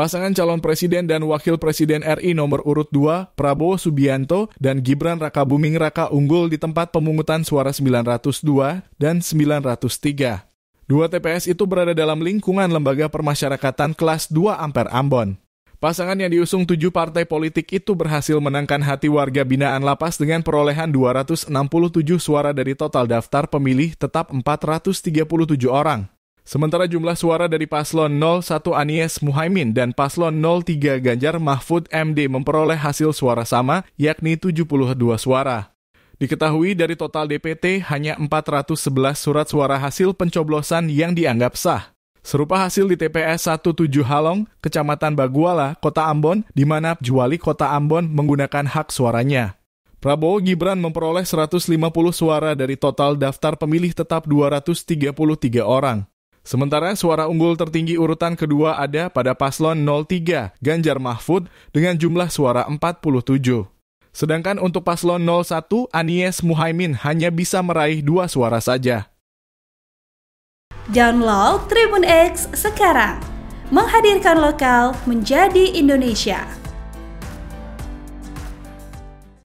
Pasangan calon presiden dan wakil presiden RI nomor urut 2, Prabowo Subianto dan Gibran Raka Buming Raka unggul di tempat pemungutan suara 902 dan 903. Dua TPS itu berada dalam lingkungan Lembaga Permasyarakatan kelas 2 Ampere Ambon. Pasangan yang diusung tujuh partai politik itu berhasil menangkan hati warga binaan lapas dengan perolehan 267 suara dari total daftar pemilih tetap 437 orang. Sementara jumlah suara dari paslon 01 Anies Muhaimin dan paslon 03 Ganjar Mahfud MD memperoleh hasil suara sama, yakni 72 suara. Diketahui dari total DPT hanya 411 surat suara hasil pencoblosan yang dianggap sah. Serupa hasil di TPS 17 Halong, Kecamatan Baguala, Kota Ambon, di mana juali Kota Ambon menggunakan hak suaranya. Prabowo Gibran memperoleh 150 suara dari total daftar pemilih tetap 233 orang. Sementara suara unggul tertinggi urutan kedua ada pada paslon 03, Ganjar Mahfud, dengan jumlah suara 47. Sedangkan untuk paslon 01, Anies Muhaimin hanya bisa meraih dua suara saja. Download Tribun X sekarang. Menghadirkan lokal menjadi Indonesia.